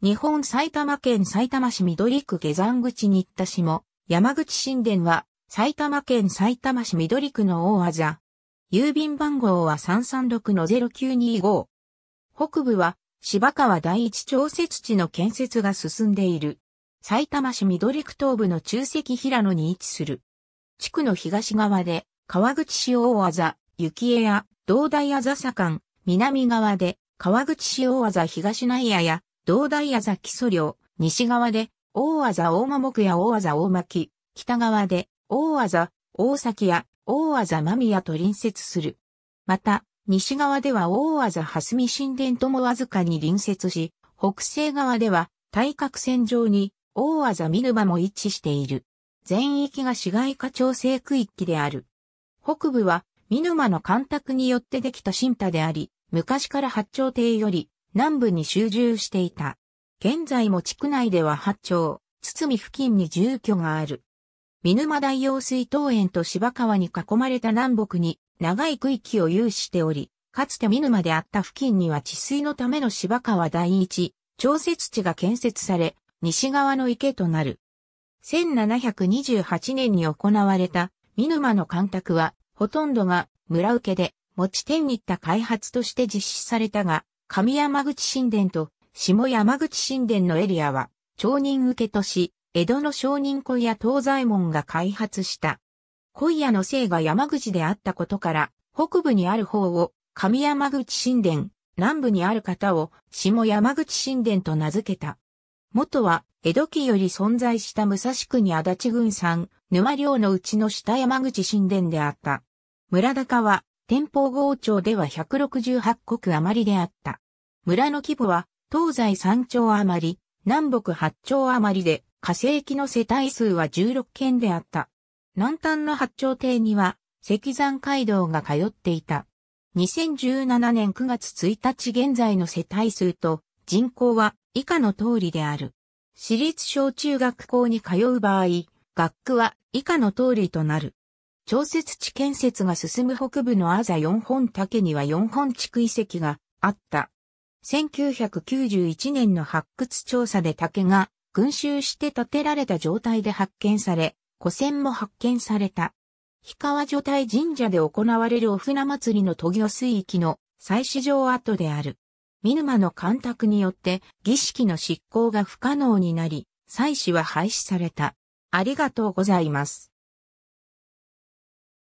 日本埼玉県埼玉市緑区下山口新田市も、山口新田は、埼玉県埼玉市緑区の大技。郵便番号は336-0925。北部は、芝川第一調節地の建設が進んでいる。埼玉市緑区東部の中石平野に位置する。地区の東側で、川口市大技、雪江や、道大あざさ間、南側で、川口市大技東内屋や、道大あざ木曽領、西側で、大あざ大間木や大あざ大巻、北側で、大あざ、大崎や、大あざ間宮と隣接する。また、西側では大あざ蓮見神殿ともわずかに隣接し、北西側では、対角線上に、大あざ見沼も一致している。全域が市街化調整区域である。北部は、見沼の干拓によってできた新田であり、昔から八丁亭より、南部に集中していた。現在も地区内では八丁、堤付近に住居がある。見沼大用水桃園と芝川に囲まれた南北に長い区域を有しており、かつて見沼であった付近には治水のための芝川第一、調節地が建設され、西側の池となる。1728年に行われた見沼の干拓は、ほとんどが村受けで持ち手に行った開発として実施されたが、上山口神殿と下山口神殿のエリアは、町人受けとし、江戸の商人小屋東西門が開発した。小屋の姓が山口であったことから、北部にある方を上山口神殿、南部にある方を下山口神殿と名付けた。元は江戸期より存在した武蔵国足立郡山、沼領のうちの下山口神殿であった。村高は天保郷町では168国余りであった。村の規模は東西3町余り、南北8町余りで、火星期の世帯数は16県であった。南端の八丁邸には石山街道が通っていた。2017年9月1日現在の世帯数と人口は以下の通りである。私立小中学校に通う場合、学区は以下の通りとなる。調節地建設が進む北部のアザ4本竹には4本地区遺跡があった。1991年の発掘調査で竹が群集して建てられた状態で発見され、古戦も発見された。氷川女体神社で行われるお船祭りの渡業水域の祭祀場跡である。見沼の干拓によって儀式の執行が不可能になり、祭祀は廃止された。ありがとうございます。